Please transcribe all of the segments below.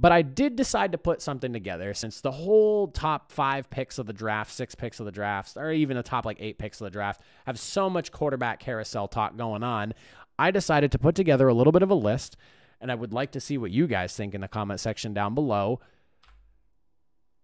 But I did decide to put something together since the whole top five picks of the draft, six picks of the draft, or even the top like eight picks of the draft have so much quarterback carousel talk going on. I decided to put together a little bit of a list, and I would like to see what you guys think in the comment section down below.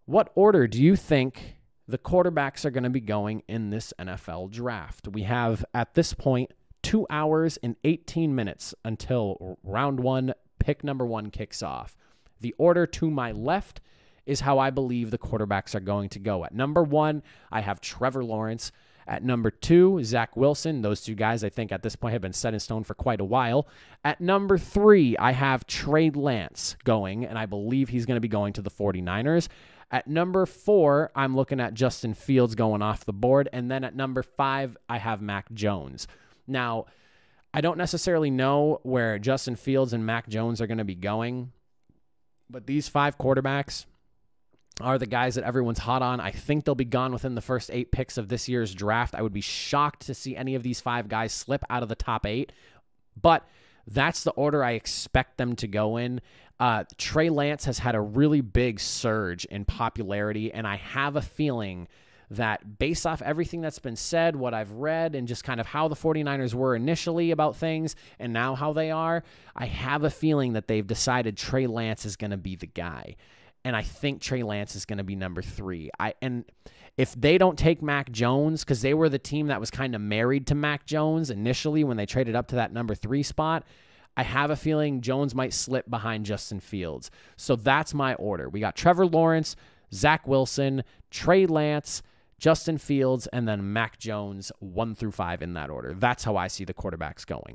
What order do you think the quarterbacks are going to be going in this NFL draft? We have at this point two hours and 18 minutes until round one, pick number one kicks off. The order to my left is how I believe the quarterbacks are going to go. At number one, I have Trevor Lawrence. At number two, Zach Wilson. Those two guys, I think, at this point have been set in stone for quite a while. At number three, I have Trey Lance going, and I believe he's going to be going to the 49ers. At number four, I'm looking at Justin Fields going off the board. And then at number five, I have Mac Jones. Now, I don't necessarily know where Justin Fields and Mac Jones are going to be going. But these five quarterbacks are the guys that everyone's hot on. I think they'll be gone within the first eight picks of this year's draft. I would be shocked to see any of these five guys slip out of the top eight, but that's the order I expect them to go in. Uh, Trey Lance has had a really big surge in popularity, and I have a feeling that based off everything that's been said, what I've read, and just kind of how the 49ers were initially about things and now how they are, I have a feeling that they've decided Trey Lance is going to be the guy. And I think Trey Lance is going to be number three. I and if they don't take Mac Jones, because they were the team that was kind of married to Mac Jones initially when they traded up to that number three spot, I have a feeling Jones might slip behind Justin Fields. So that's my order. We got Trevor Lawrence, Zach Wilson, Trey Lance, Justin Fields, and then Mac Jones, one through five in that order. That's how I see the quarterbacks going.